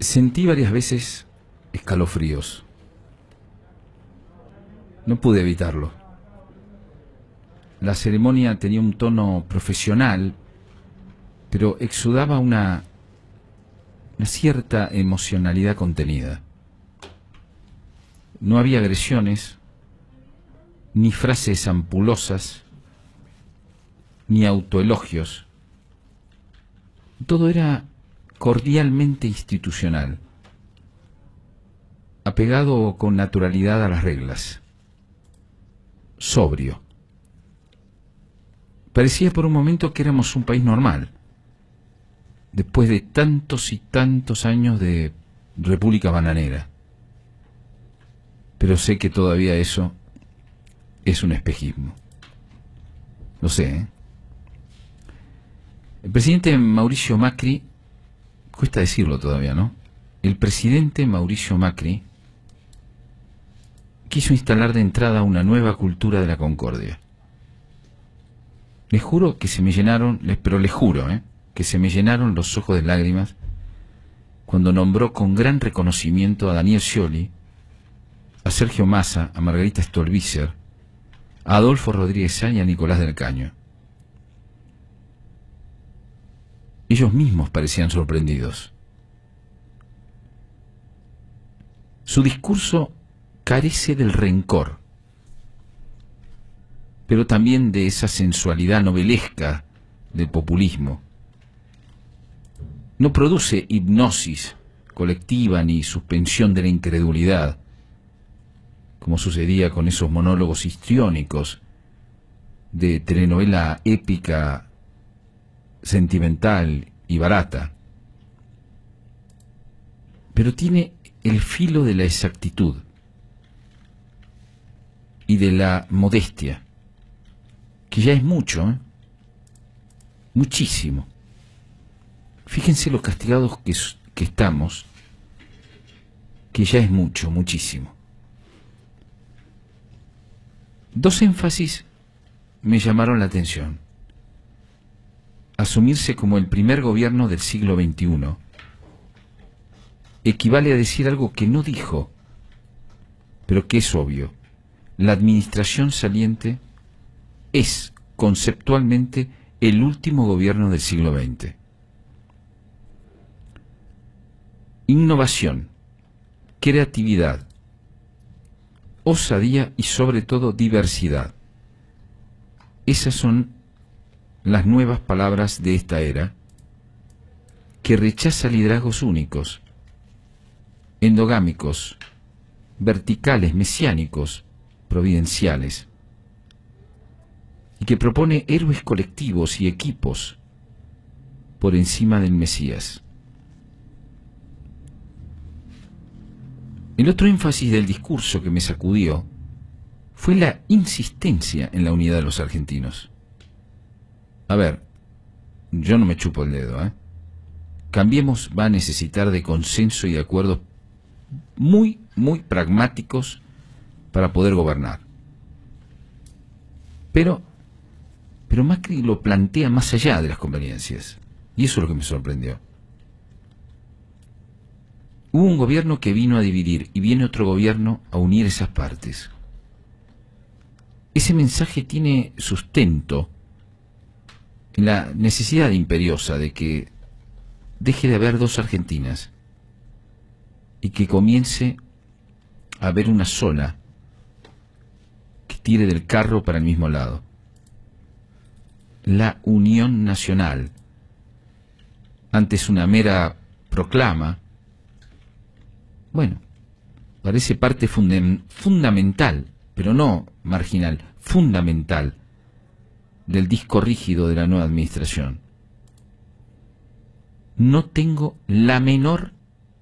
Sentí varias veces escalofríos. No pude evitarlo. La ceremonia tenía un tono profesional, pero exudaba una, cierta emocionalidad contenida. No había agresiones, ni frases ampulosas, ni autoelogios. Todo era cordialmente institucional, apegado con naturalidad a las reglas, sobrio. Parecía por un momento que éramos un país normal, después de tantos y tantos años de República Bananera. Pero sé que todavía eso es un espejismo. Lo sé. ¿eh? El presidente Mauricio Macri cuesta decirlo todavía, ¿no? El presidente Mauricio Macri quiso instalar de entrada una nueva cultura de la concordia. Les juro que se me llenaron, les, pero les juro, ¿eh? que se me llenaron los ojos de lágrimas cuando nombró con gran reconocimiento a Daniel Scioli, a Sergio Massa, a Margarita Stolbizer, a Adolfo Rodríguez Sáñez y a Nicolás del Caño. Ellos mismos parecían sorprendidos. Su discurso carece del rencor, pero también de esa sensualidad novelesca del populismo. No produce hipnosis colectiva ni suspensión de la incredulidad, como sucedía con esos monólogos histriónicos de telenovela épica sentimental y barata, pero tiene el filo de la exactitud y de la modestia, que ya es mucho, ¿eh? muchísimo. Fíjense los castigados que, que estamos, que ya es mucho, muchísimo. Dos énfasis me llamaron la atención asumirse como el primer gobierno del siglo XXI equivale a decir algo que no dijo, pero que es obvio. La administración saliente es conceptualmente el último gobierno del siglo XX. Innovación, creatividad, osadía y sobre todo diversidad. Esas son las nuevas palabras de esta era, que rechaza liderazgos únicos, endogámicos, verticales, mesiánicos, providenciales, y que propone héroes colectivos y equipos por encima del Mesías. El otro énfasis del discurso que me sacudió fue la insistencia en la unidad de los argentinos. A ver, yo no me chupo el dedo, ¿eh? Cambiemos va a necesitar de consenso y acuerdos muy, muy pragmáticos para poder gobernar. Pero, pero Macri lo plantea más allá de las conveniencias. Y eso es lo que me sorprendió. Hubo un gobierno que vino a dividir y viene otro gobierno a unir esas partes. Ese mensaje tiene sustento la necesidad imperiosa de que deje de haber dos Argentinas y que comience a haber una sola que tire del carro para el mismo lado. La unión nacional, antes una mera proclama, bueno, parece parte fundamental, pero no marginal, fundamental del disco rígido de la nueva administración. No tengo la menor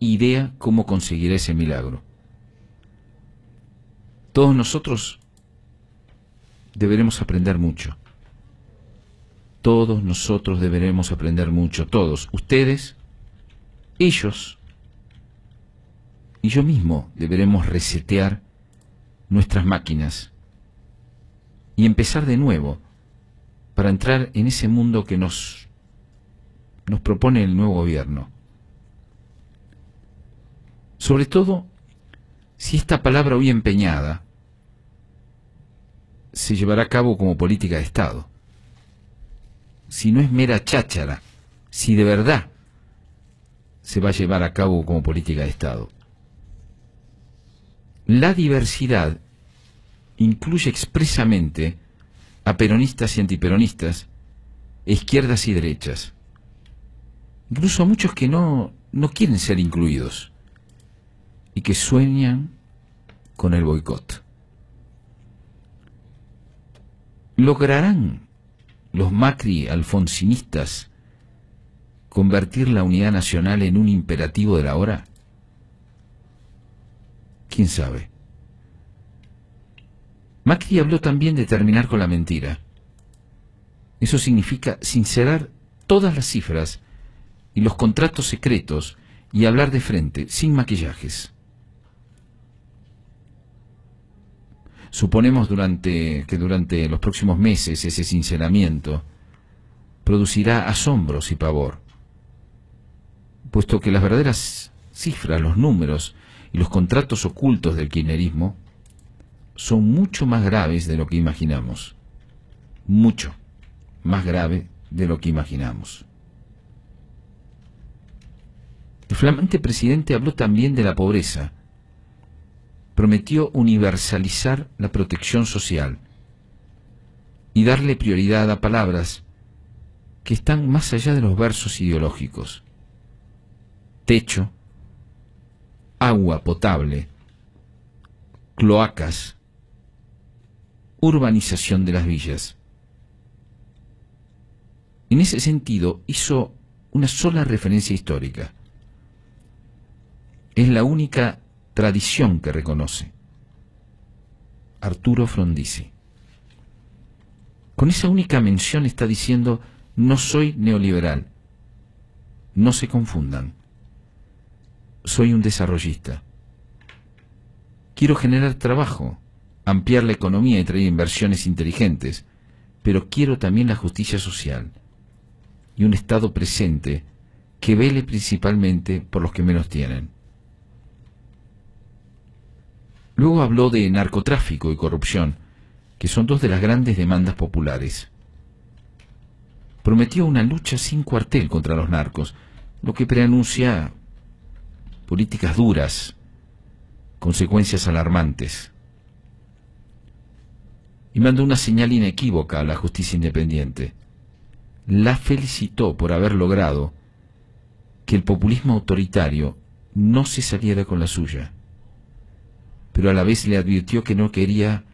idea cómo conseguir ese milagro. Todos nosotros deberemos aprender mucho. Todos nosotros deberemos aprender mucho, todos, ustedes, ellos y yo mismo deberemos resetear nuestras máquinas y empezar de nuevo para entrar en ese mundo que nos, nos propone el nuevo gobierno. Sobre todo si esta palabra hoy empeñada se llevará a cabo como política de Estado, si no es mera cháchara, si de verdad se va a llevar a cabo como política de Estado. La diversidad incluye expresamente a peronistas y antiperonistas, izquierdas y derechas, incluso a muchos que no, no quieren ser incluidos y que sueñan con el boicot. ¿Lograrán los Macri-alfonsinistas convertir la unidad nacional en un imperativo de la hora? ¿Quién sabe? Macri habló también de terminar con la mentira. Eso significa sincerar todas las cifras y los contratos secretos y hablar de frente, sin maquillajes. Suponemos durante, que durante los próximos meses ese sinceramiento producirá asombros y pavor, puesto que las verdaderas cifras, los números y los contratos ocultos del kirchnerismo son mucho más graves de lo que imaginamos. Mucho más grave de lo que imaginamos. El flamante presidente habló también de la pobreza. Prometió universalizar la protección social y darle prioridad a palabras que están más allá de los versos ideológicos. Techo, agua potable, cloacas, urbanización de las villas. En ese sentido, hizo una sola referencia histórica. Es la única tradición que reconoce. Arturo Frondizi. Con esa única mención está diciendo, no soy neoliberal. No se confundan. Soy un desarrollista. Quiero generar trabajo ampliar la economía y traer inversiones inteligentes, pero quiero también la justicia social y un Estado presente que vele principalmente por los que menos tienen. Luego habló de narcotráfico y corrupción, que son dos de las grandes demandas populares. Prometió una lucha sin cuartel contra los narcos, lo que preanuncia políticas duras, consecuencias alarmantes y mandó una señal inequívoca a la justicia independiente. La felicitó por haber logrado que el populismo autoritario no se saliera con la suya, pero a la vez le advirtió que no quería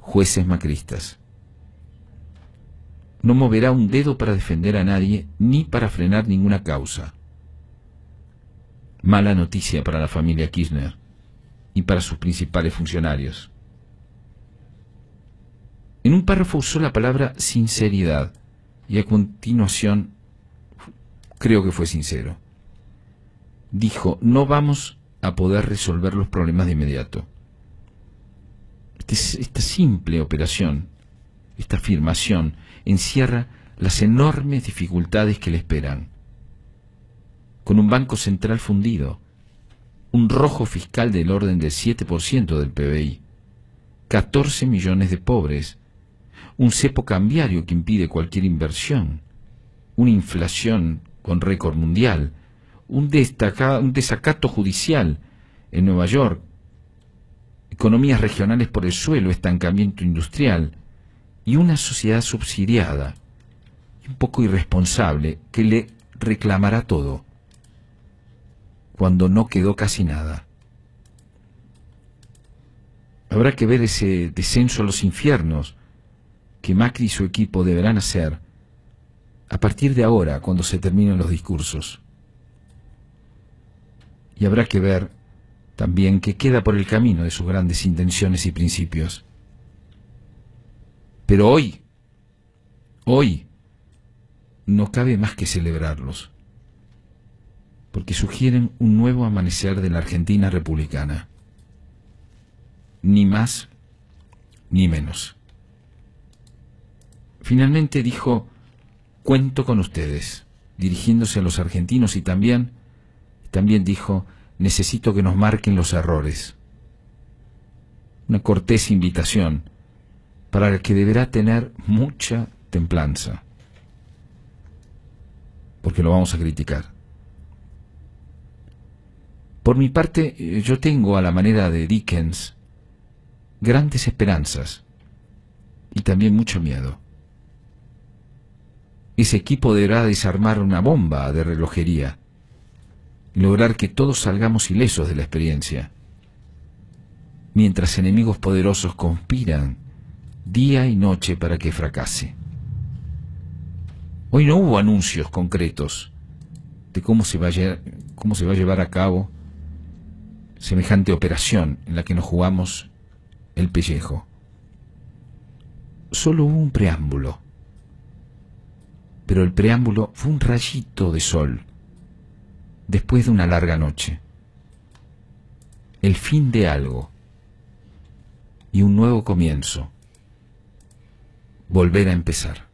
jueces macristas. No moverá un dedo para defender a nadie ni para frenar ninguna causa. Mala noticia para la familia Kirchner y para sus principales funcionarios un párrafo usó la palabra sinceridad y a continuación creo que fue sincero. Dijo, no vamos a poder resolver los problemas de inmediato. Este, esta simple operación, esta afirmación, encierra las enormes dificultades que le esperan. Con un banco central fundido, un rojo fiscal del orden del 7% del PBI, 14 millones de pobres, un cepo cambiario que impide cualquier inversión, una inflación con récord mundial, un, desacato judicial en Nueva York, economías regionales por el suelo, estancamiento industrial y una sociedad subsidiada, un poco irresponsable, que le reclamará todo, cuando no quedó casi nada. Habrá que ver ese descenso a los infiernos, que Macri y su equipo deberán hacer a partir de ahora, cuando se terminen los discursos. Y habrá que ver también qué queda por el camino de sus grandes intenciones y principios. Pero hoy, hoy, no cabe más que celebrarlos, porque sugieren un nuevo amanecer de la Argentina republicana, ni más ni menos. Finalmente dijo, cuento con ustedes, dirigiéndose a los argentinos y también, también dijo, necesito que nos marquen los errores. Una cortés invitación para la que deberá tener mucha templanza, porque lo vamos a criticar. Por mi parte, eh, yo tengo a la manera de Dickens grandes esperanzas y también mucho miedo. Ese equipo deberá desarmar una bomba de relojería lograr que todos salgamos ilesos de la experiencia. Mientras enemigos poderosos conspiran día y noche para que fracase. Hoy no hubo anuncios concretos de cómo se va a, llevar, cómo se va a llevar a cabo semejante operación en la que nos jugamos el pellejo. Solo hubo un preámbulo pero el preámbulo fue un rayito de sol, después de una larga noche. El fin de algo y un nuevo comienzo. Volver a empezar.